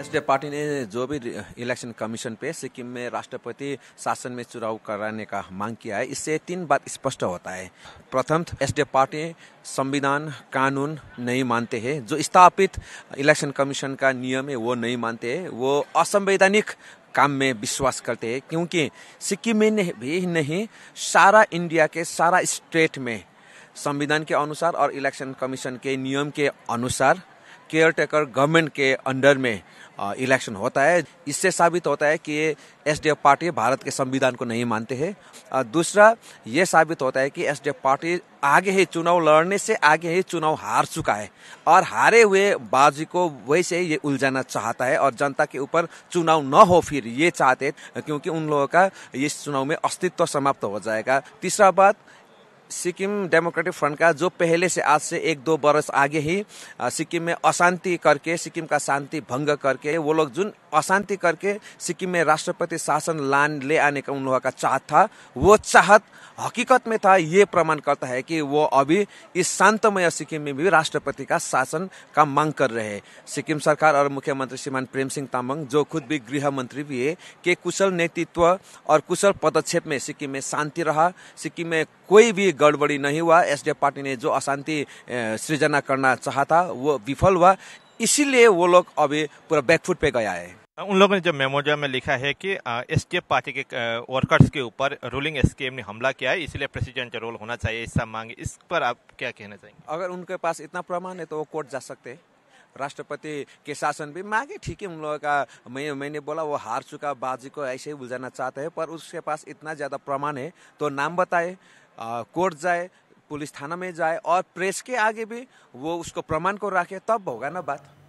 S D party ने जो भी इलेक्शन कमीशन पे सिक्किम में राष्ट्रपति शासन में चुनाव कराने का मांग किया है इससे तीन बात स्पष्ट होता है प्रथम एस डी पार्टी संविधान कानून नहीं मानते हैं जो स्थापित इलेक्शन कमीशन का नियम है वो नहीं मानते हैं वो असंवैधानिक काम में विश्वास करते हैं क्योंकि सिक्किम में भी नहीं सारा इंडिया के सारा स्टेट में संविधान के अनुसार और इलेक्शन कमीशन के नियम के अनुसार केयर टेकर गवर्नमेंट के अंडर में इलेक्शन होता है इससे साबित होता है कि ये एस पार्टी भारत के संविधान को नहीं मानते हैं दूसरा ये साबित होता है कि एस पार्टी आगे ही चुनाव लड़ने से आगे ही चुनाव हार चुका है और हारे हुए बाजी को वैसे ही ये उलझाना चाहता है और जनता के ऊपर चुनाव न हो फिर ये चाहते क्योंकि उन लोगों का इस चुनाव में अस्तित्व समाप्त हो जाएगा तीसरा बात सिक्किम डेमोक्रेटिक फ्रंट का जो पहले से आज से एक दो बरस आगे ही सिक्किम में अशांति करके सिक्किम का शांति भंग करके वो लोग जो अशांति करके सिक्किम में राष्ट्रपति शासन लान ले आने का उन लोगों का चाहत था वो चाहत हकीकत में था ये प्रमाण करता है कि वो अभी इस शांतमय सिक्किम में भी राष्ट्रपति का शासन का मांग कर रहे हैं सिक्किम सरकार और मुख्यमंत्री श्रीमान प्रेम सिंह तामंग जो खुद भी गृह मंत्री भी है के कुशल नेतृत्व और कुशल पदक्षेप में सिक्किम में शांति रहा सिक्किम में कोई भी गड़बड़ी नहीं हुआ एसडीएफ पार्टी ने जो अशांति सृजना करना चाहा था वो विफल हुआ इसीलिए वो लोग अभी पूरा बैकफुट पे गया है उन लोगों ने जो मेमोरियल में लिखा है कि एसटीएफ पार्टी के वर्कर्स के ऊपर रूलिंग एसकेएम ने हमला किया है इसलिए प्रेसिडेंट रोल होना चाहिए ऐसा मांग इस पर आप क्या कहना चाहेंगे अगर उनके पास इतना प्रमाण है तो वो कोर्ट जा सकते हैं राष्ट्रपति के शासन भी मांगे ठीक है उन लोगों का मैं मैंने बोला वो हार चुका बाजी को ऐसे ही उलझाना चाहते हैं पर उसके पास इतना ज़्यादा प्रमाण है तो नाम बताए कोर्ट जाए पुलिस थाना में जाए और प्रेस के आगे भी वो उसको प्रमाण को रखे तब होगा ना बात